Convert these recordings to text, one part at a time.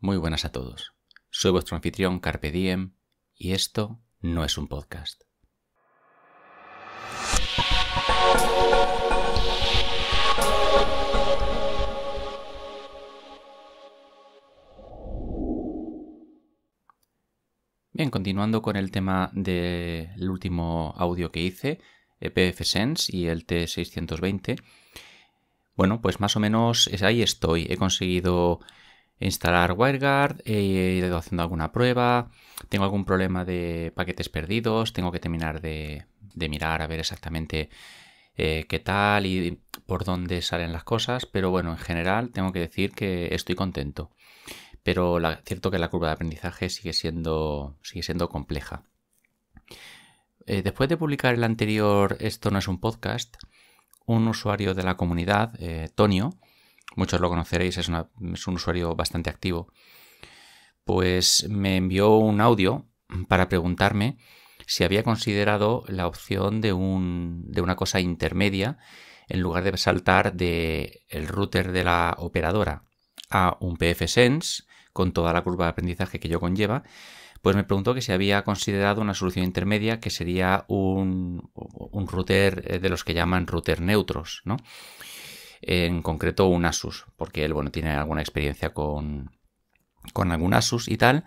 Muy buenas a todos. Soy vuestro anfitrión Carpe Diem y esto no es un podcast. Bien, continuando con el tema del último audio que hice, EPF eh, Sense y el T620. Bueno, pues más o menos ahí estoy. He conseguido instalar WireGuard, he ido haciendo alguna prueba, tengo algún problema de paquetes perdidos, tengo que terminar de, mirar a ver exactamente eh, qué tal y por dónde salen las cosas, pero bueno, en general tengo que decir que estoy contento. Pero cierto que la curva de aprendizaje sigue siendo, sigue siendo compleja. Eh, después de publicar el anterior Esto no es un podcast, un usuario de la comunidad, eh, Tonio, muchos lo conoceréis, es, un usuario bastante activo, pues me envió un audio para preguntarme si había considerado la opción de, una cosa intermedia en lugar de saltar del el router de la operadora a un pfSense con toda la curva de aprendizaje que yo conlleva, pues me preguntó que si había considerado una solución intermedia que sería un, un router de los que llaman router neutros, ¿no? en concreto un Asus, porque él, bueno, tiene alguna experiencia con, con algún Asus y tal,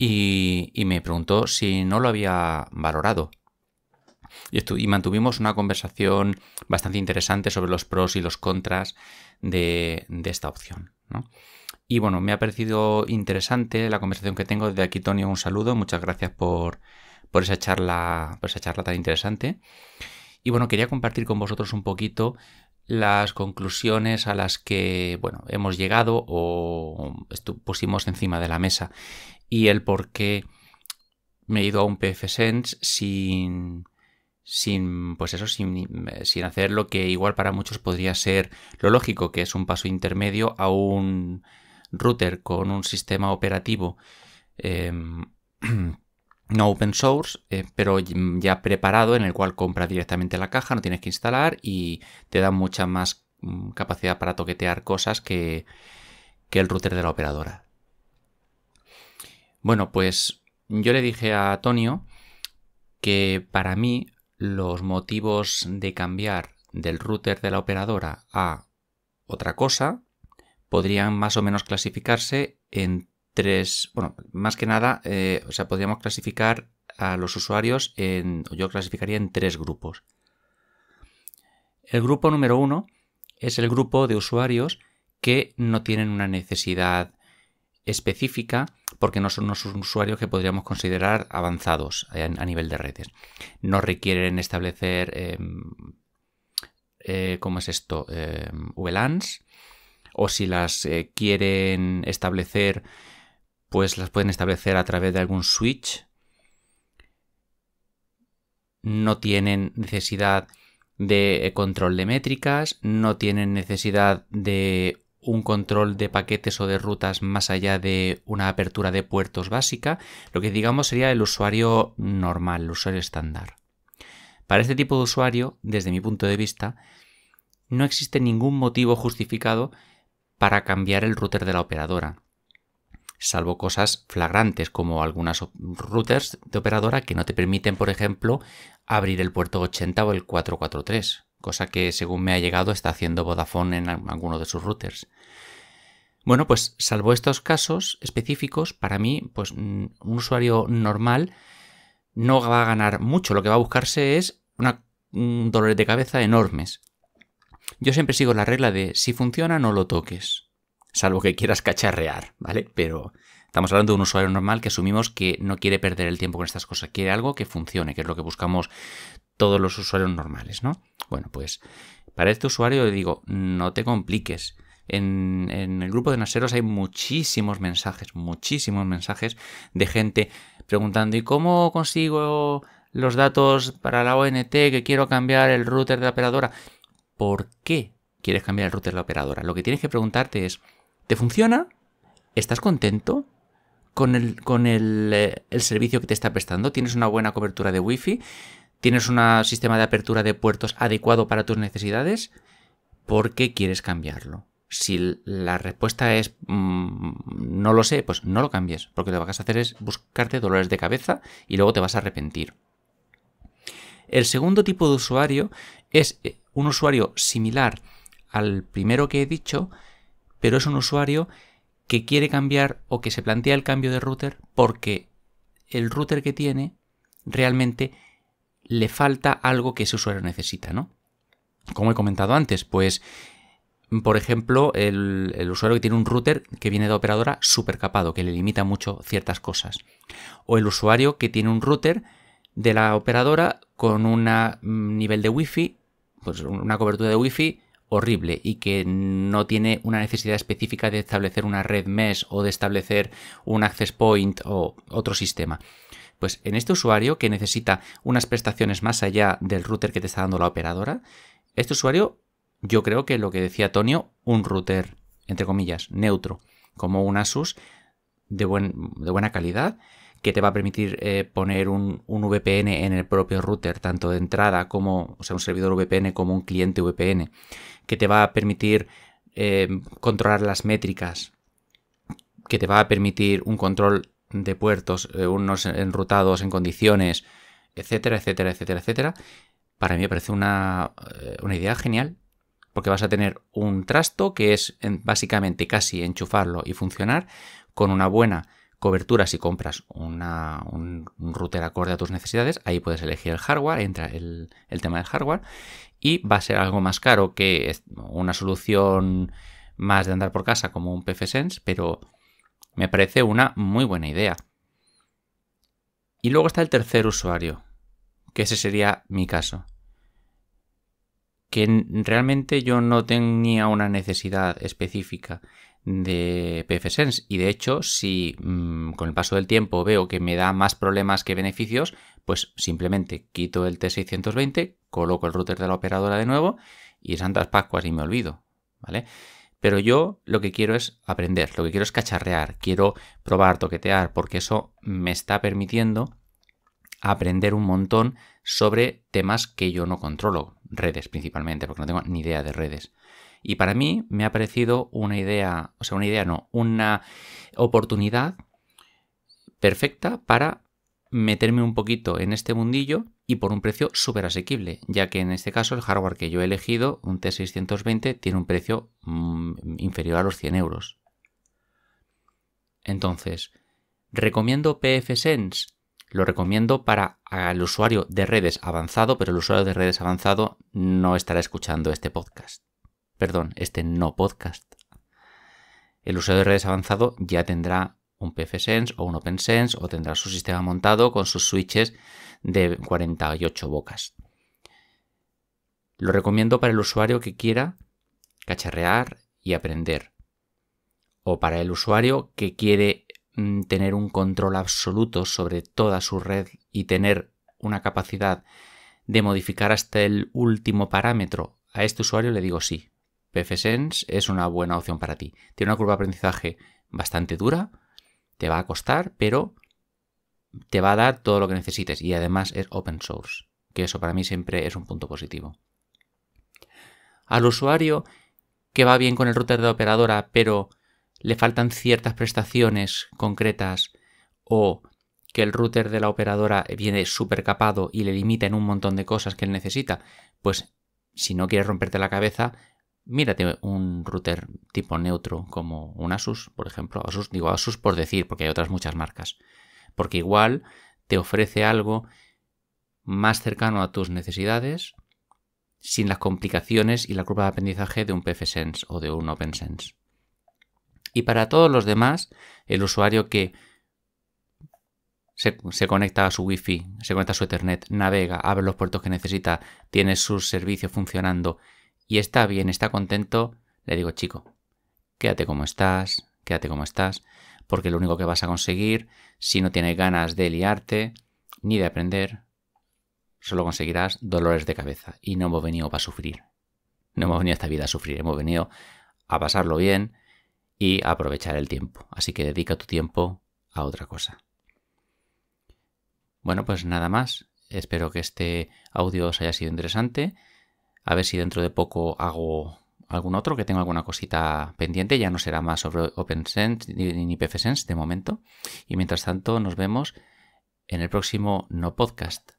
y, me preguntó si no lo había valorado. Y, mantuvimos una conversación bastante interesante sobre los pros y los contras de, esta opción. Y bueno, me ha parecido interesante la conversación que tengo. Desde aquí, Tony un saludo. Muchas gracias por, por esa charla, por esa charla tan interesante. Y bueno, quería compartir con vosotros un poquito las conclusiones a las que bueno, hemos llegado o pusimos encima de la mesa y el por qué me he ido a un PFSense sin sin pues eso sin, sin hacer lo que igual para muchos podría ser lo lógico, que es un paso intermedio a un router con un sistema operativo em, no open source, eh, pero mm, ya preparado, en el cual compras directamente la caja, no tienes que instalar y te da mucha más mm, capacidad para toquetear cosas que, que el router de la operadora. Bueno, pues yo le dije a Antonio que para mí los motivos de cambiar del router de la operadora a otra cosa podrían más o menos clasificarse en bueno, más que nada, eh, o sea, podríamos clasificar a los usuarios en, yo clasificaría en tres grupos. El grupo número uno es el grupo de usuarios que no tienen una necesidad específica porque no son unos usuarios que podríamos considerar avanzados a nivel de redes. No requieren establecer, em, eh, ¿cómo es esto? Em, VLANs. O si las eh, quieren establecer, pues las pueden establecer a través de algún switch. No tienen necesidad de control de métricas, no tienen necesidad de un control de paquetes o de rutas más allá de una apertura de puertos básica, lo que digamos sería el usuario normal, el usuario estándar. Para este tipo de usuario, desde mi punto de vista, no existe ningún motivo justificado para cambiar el router de la operadora salvo cosas flagrantes como algunas routers de operadora que no te permiten, por ejemplo, abrir el puerto 80 o el 443, cosa que según me ha llegado está haciendo Vodafone en alguno de sus routers. Bueno, pues salvo estos casos específicos, para mí, pues mm, un usuario normal no va a ganar mucho, lo que va a buscarse es un dolor de cabeza enormes. Yo siempre sigo la regla de si funciona no lo toques salvo que quieras cacharrear, ¿vale? Pero estamos hablando de un usuario normal que asumimos que no quiere perder el tiempo con estas cosas, quiere algo que funcione, que es lo que buscamos todos los usuarios normales, ¿no? Bueno, pues para este usuario le digo, no te compliques. En, el grupo de naseros hay muchísimos mensajes, muchísimos mensajes de gente preguntando, ¿y cómo consigo los datos para la ONT que quiero cambiar el router de la operadora? ¿Por qué quieres cambiar el router de la operadora? Lo que tienes que preguntarte es, ¿Te funciona? ¿Estás contento con, el, con eh, el, servicio que te está prestando? ¿Tienes una buena cobertura de Wi-Fi? ¿Tienes un sistema de apertura de puertos adecuado para tus necesidades? ¿Por qué quieres cambiarlo? Si la respuesta es mm, no lo sé, pues no lo cambies, porque lo que vas a hacer es buscarte dolores de cabeza y luego te vas a arrepentir. El segundo tipo de usuario es eh, un usuario similar al primero que he dicho, pero es un usuario que quiere cambiar o que se plantea el cambio de router porque el router que tiene realmente le falta algo que ese usuario necesita, ¿no? Como he comentado antes, pues, por ejemplo, el, usuario que tiene un router que viene de operadora supercapado, que le limita mucho ciertas cosas. O el usuario que tiene un router de la operadora con un mm, nivel de wifi, pues una cobertura de wifi horrible y que no tiene una necesidad específica de establecer una red mesh o de establecer un access point o otro sistema. Pues en este usuario que necesita unas prestaciones más allá del router que te está dando la operadora, este usuario yo creo que lo que decía Tonio, un router, entre comillas, neutro, como un Asus de, de buena calidad, que te va a permitir eh, poner un, VPN en el propio router, tanto de entrada como, o sea, un servidor VPN como un cliente VPN, que te va a permitir eh, controlar las métricas, que te va a permitir un control de puertos, eh, unos enrutados en condiciones, etcétera, etcétera, etcétera, etcétera. Para mí me parece una, una idea genial porque vas a tener un trasto que es básicamente casi enchufarlo y funcionar con una buena cobertura si compras un, router acorde a tus necesidades. Ahí puedes elegir el hardware, entra el, el, tema del hardware y va a ser algo más caro que una solución más de andar por casa como un PFSense, pero me parece una muy buena idea. Y luego está el tercer usuario, que ese sería mi caso que realmente yo no tenía una necesidad específica de PFSense y de hecho si mm, con el paso del tiempo veo que me da más problemas que beneficios, pues simplemente quito el T620, coloco el router de la operadora de nuevo y santas pascuas y me olvido, ¿vale? Pero yo lo que quiero es aprender, lo que quiero es cacharrear, quiero probar, toquetear, porque eso me está permitiendo aprender un montón sobre temas que yo no controlo, redes principalmente, porque no tengo ni idea de redes. Y para mí me ha parecido una idea, o sea, una idea no, una oportunidad perfecta para meterme un poquito en este mundillo y por un precio súper asequible, ya que en este caso el hardware que yo he elegido, un T620, tiene un precio mm, inferior a los 100 euros. Entonces, ¿recomiendo PFSense? Lo recomiendo para el usuario de redes avanzado, pero el usuario de redes avanzado no estará escuchando este podcast. Perdón, este no podcast. El usuario de redes avanzado ya tendrá un PFSense o un OpenSense o tendrá su sistema montado con sus switches de 48 bocas. Lo recomiendo para el usuario que quiera cacharrear y aprender. O para el usuario que quiere Mm, tener un control absoluto sobre toda su red y tener una capacidad de modificar hasta el último parámetro, a este usuario le digo sí. PFSense es una buena opción para ti. Tiene una curva de aprendizaje bastante dura, te va a costar, pero te va a dar todo lo que necesites y además es open source, que eso para mí siempre es un punto positivo. Al usuario que va bien con el router de operadora, pero le faltan ciertas prestaciones concretas o que el router de la operadora viene súper capado y le limita en un montón de cosas que él necesita, pues si no quieres romperte la cabeza, mírate un router tipo neutro como un Asus, por ejemplo. Asus, digo Asus por decir, porque hay otras muchas marcas. Porque igual te ofrece algo más cercano a tus necesidades sin las complicaciones y la curva de aprendizaje de un PFSense o de un OpenSense. Y para todos los demás, el usuario que se, conecta a su wifi, se conecta a su Ethernet, navega, abre los puertos que necesita, tiene sus servicios funcionando y está bien, está contento, le digo, chico, quédate como estás, quédate como estás, porque lo único que vas a conseguir, si no tienes ganas de liarte ni de aprender, solo conseguirás dolores de cabeza. Y no hemos venido para sufrir. No hemos venido a esta vida a sufrir, hemos venido a pasarlo bien, y aprovechar el tiempo. Así que dedica tu tiempo a otra cosa. Bueno, pues nada más. Espero que este audio os haya sido interesante. A ver si dentro de poco hago algún otro, que tengo alguna cosita pendiente. Ya no será más sobre OpenSense ni PFSense de momento. Y mientras tanto, nos vemos en el próximo No Podcast.